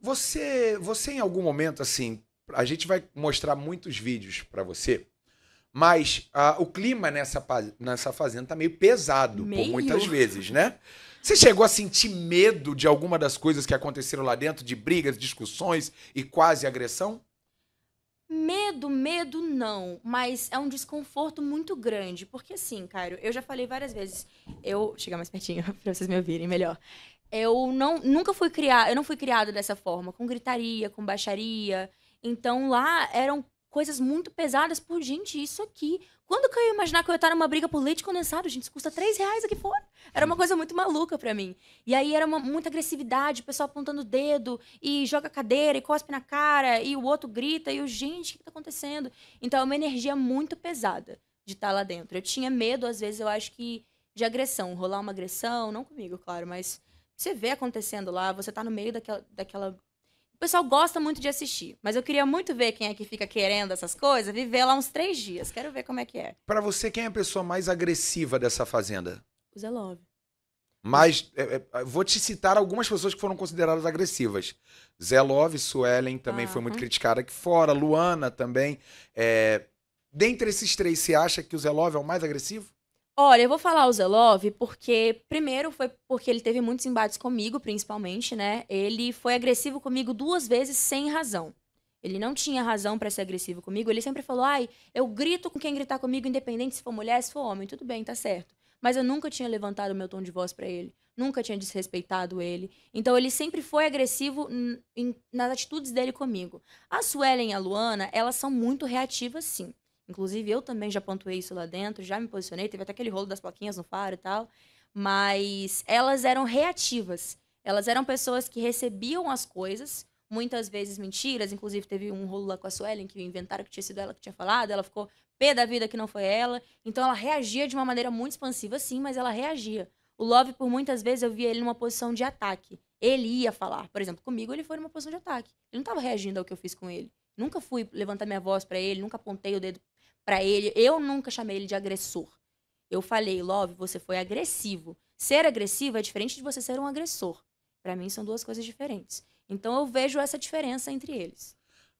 Você, você em algum momento assim, a gente vai mostrar muitos vídeos para você, mas uh, o clima nessa, nessa fazenda tá meio pesado meio? por muitas vezes, né? Você chegou a sentir medo de alguma das coisas que aconteceram lá dentro, de brigas, discussões e quase agressão? Medo, medo não, mas é um desconforto muito grande, porque assim, cara, eu já falei várias vezes, eu, chegar mais pertinho para vocês me ouvirem melhor eu não nunca fui criada, eu não fui criado dessa forma, com gritaria, com baixaria. Então lá eram coisas muito pesadas por gente, isso aqui. Quando que eu ia imaginar que eu ia estar numa briga por leite condensado, gente? Isso custa três reais aqui fora. Era uma coisa muito maluca para mim. E aí era uma, muita agressividade, o pessoal apontando o dedo e joga cadeira e cospe na cara e o outro grita e o gente, o que tá acontecendo? Então é uma energia muito pesada de estar lá dentro. Eu tinha medo, às vezes, eu acho que de agressão, rolar uma agressão, não comigo, claro, mas você vê acontecendo lá, você tá no meio daquela, daquela. O pessoal gosta muito de assistir, mas eu queria muito ver quem é que fica querendo essas coisas, viver lá uns três dias. Quero ver como é que é. Para você, quem é a pessoa mais agressiva dessa fazenda? O Zé Love. Mas é, é, ah, vou te citar algumas pessoas que foram consideradas agressivas. Zé Love, Suelen também ah, foi muito hum. criticada aqui fora, Luana também. É... Dentre esses três, você acha que o Zé Love é o mais agressivo? Olha, eu vou falar o Zelov porque, primeiro, foi porque ele teve muitos embates comigo, principalmente, né? Ele foi agressivo comigo duas vezes sem razão. Ele não tinha razão para ser agressivo comigo. Ele sempre falou: ai, eu grito com quem gritar comigo, independente se for mulher, se for homem. Tudo bem, tá certo. Mas eu nunca tinha levantado o meu tom de voz para ele. Nunca tinha desrespeitado ele. Então ele sempre foi agressivo nas atitudes dele comigo. A Suelen e a Luana, elas são muito reativas, sim. Inclusive, eu também já pontuei isso lá dentro, já me posicionei, teve até aquele rolo das plaquinhas no faro e tal. Mas elas eram reativas. Elas eram pessoas que recebiam as coisas, muitas vezes mentiras. Inclusive, teve um rolo lá com a Suelen que inventaram que tinha sido ela que tinha falado, ela ficou pé da vida que não foi ela. Então, ela reagia de uma maneira muito expansiva, sim, mas ela reagia. O Love, por muitas vezes, eu via ele numa posição de ataque. Ele ia falar. Por exemplo, comigo, ele foi numa posição de ataque. Ele não estava reagindo ao que eu fiz com ele. Nunca fui levantar minha voz para ele, nunca apontei o dedo para ele. Eu nunca chamei ele de agressor. Eu falei, Love, você foi agressivo. Ser agressivo é diferente de você ser um agressor. Para mim, são duas coisas diferentes. Então, eu vejo essa diferença entre eles.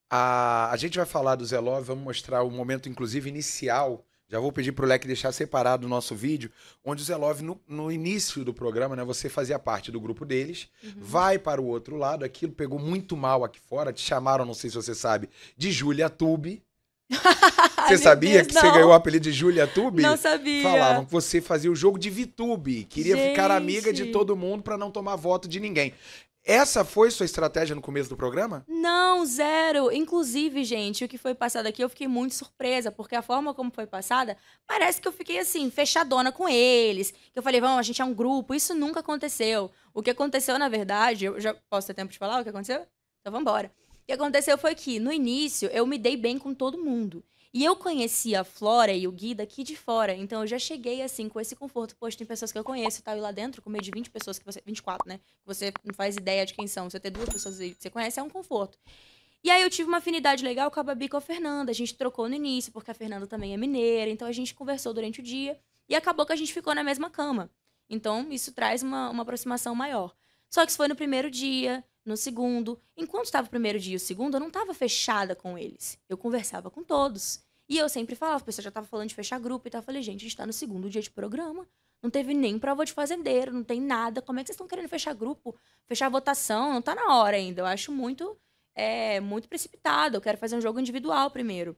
A, a gente vai falar do Zé Love, vamos mostrar o momento, inclusive, inicial. Já vou pedir pro Leque deixar separado o nosso vídeo, onde o Zé Love, no, no início do programa, né, você fazia parte do grupo deles, uhum. vai para o outro lado, aquilo pegou muito mal aqui fora, te chamaram, não sei se você sabe, de Julia Tube. Você sabia Deus, que não. você ganhou o apelido de Julia Tube? Não sabia. Falavam que você fazia o jogo de Vitube, queria Gente. ficar amiga de todo mundo para não tomar voto de ninguém. Essa foi sua estratégia no começo do programa? Não, zero. Inclusive, gente, o que foi passado aqui eu fiquei muito surpresa, porque a forma como foi passada, parece que eu fiquei assim, fechadona com eles. Que eu falei, vamos, a gente é um grupo. Isso nunca aconteceu. O que aconteceu, na verdade, eu já posso ter tempo de falar o que aconteceu? Então vamos embora que aconteceu foi que, no início, eu me dei bem com todo mundo. E eu conhecia a Flora e o Gui daqui de fora. Então eu já cheguei assim com esse conforto. Poxa, tem pessoas que eu conheço tá, e tal. lá dentro, com meio de 20 pessoas que você. 24, né? Que você não faz ideia de quem são. Você ter duas pessoas que você conhece é um conforto. E aí eu tive uma afinidade legal com a Babi e com a Fernanda. A gente trocou no início, porque a Fernanda também é mineira. Então a gente conversou durante o dia. E acabou que a gente ficou na mesma cama. Então isso traz uma, uma aproximação maior. Só que isso foi no primeiro dia no segundo. Enquanto estava o primeiro dia e o segundo, eu não estava fechada com eles. Eu conversava com todos. E eu sempre falava, o pessoal já estava falando de fechar grupo e tal. Eu falei, gente, a gente está no segundo dia de programa. Não teve nem prova de fazendeiro, não tem nada. Como é que vocês estão querendo fechar grupo? Fechar votação? Não está na hora ainda. Eu acho muito, é, muito precipitado. Eu quero fazer um jogo individual primeiro.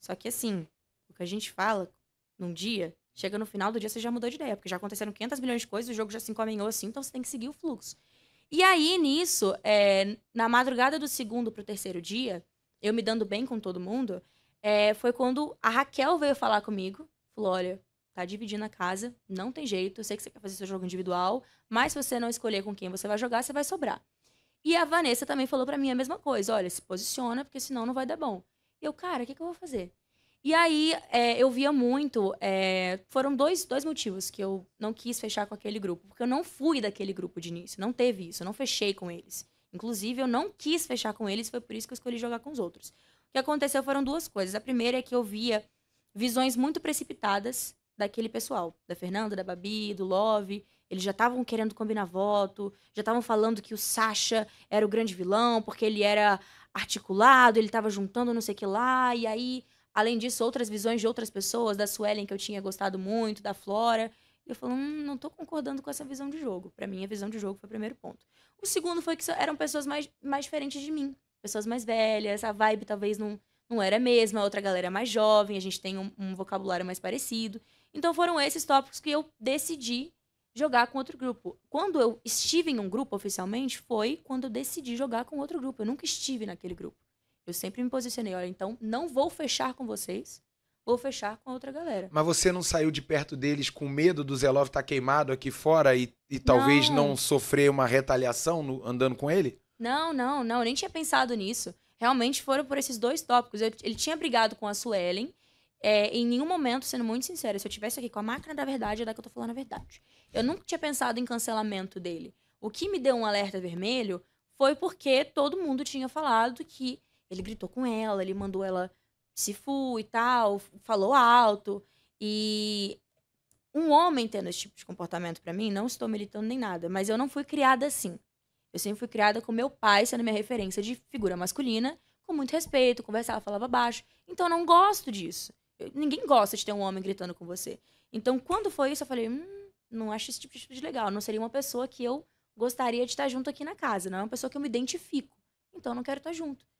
Só que assim, o que a gente fala num dia, chega no final do dia você já mudou de ideia, porque já aconteceram 500 milhões de coisas, o jogo já se encaminhou assim, então você tem que seguir o fluxo. E aí, nisso, é, na madrugada do segundo pro terceiro dia, eu me dando bem com todo mundo, é, foi quando a Raquel veio falar comigo. Falou: olha, tá dividindo a casa, não tem jeito, eu sei que você quer fazer seu jogo individual, mas se você não escolher com quem você vai jogar, você vai sobrar. E a Vanessa também falou para mim a mesma coisa: olha, se posiciona, porque senão não vai dar bom. E eu, cara, o que, que eu vou fazer? E aí é, eu via muito. É, foram dois, dois motivos que eu não quis fechar com aquele grupo. Porque eu não fui daquele grupo de início. Não teve isso. Eu não fechei com eles. Inclusive, eu não quis fechar com eles. Foi por isso que eu escolhi jogar com os outros. O que aconteceu foram duas coisas. A primeira é que eu via visões muito precipitadas daquele pessoal. Da Fernanda, da Babi, do Love. Eles já estavam querendo combinar voto, já estavam falando que o Sasha era o grande vilão, porque ele era articulado, ele estava juntando não sei o que lá, e aí Além disso, outras visões de outras pessoas, da Suelen, que eu tinha gostado muito, da Flora. Eu falo, hum, não tô concordando com essa visão de jogo. Para mim, a visão de jogo foi o primeiro ponto. O segundo foi que eram pessoas mais, mais diferentes de mim. Pessoas mais velhas, a vibe talvez não, não era a mesma, a outra galera é mais jovem, a gente tem um, um vocabulário mais parecido. Então foram esses tópicos que eu decidi jogar com outro grupo. Quando eu estive em um grupo oficialmente, foi quando eu decidi jogar com outro grupo. Eu nunca estive naquele grupo. Eu sempre me posicionei, olha, então não vou fechar com vocês, vou fechar com a outra galera. Mas você não saiu de perto deles com medo do Zelov estar tá queimado aqui fora e, e talvez não. não sofrer uma retaliação no, andando com ele? Não, não, não, eu nem tinha pensado nisso. Realmente foram por esses dois tópicos. Eu, ele tinha brigado com a Suelen, é, em nenhum momento, sendo muito sincero, se eu tivesse aqui com a máquina da verdade, é da que eu tô falando a verdade. Eu nunca tinha pensado em cancelamento dele. O que me deu um alerta vermelho foi porque todo mundo tinha falado que ele gritou com ela, ele mandou ela se fu e tal, falou alto. E um homem tendo esse tipo de comportamento para mim, não estou militando nem nada, mas eu não fui criada assim. Eu sempre fui criada com meu pai sendo minha referência de figura masculina, com muito respeito, conversava, falava baixo. Então eu não gosto disso. Eu, ninguém gosta de ter um homem gritando com você. Então quando foi isso, eu falei, hum, não acho esse tipo de atitude legal. Não seria uma pessoa que eu gostaria de estar junto aqui na casa. Não é uma pessoa que eu me identifico. Então eu não quero estar junto.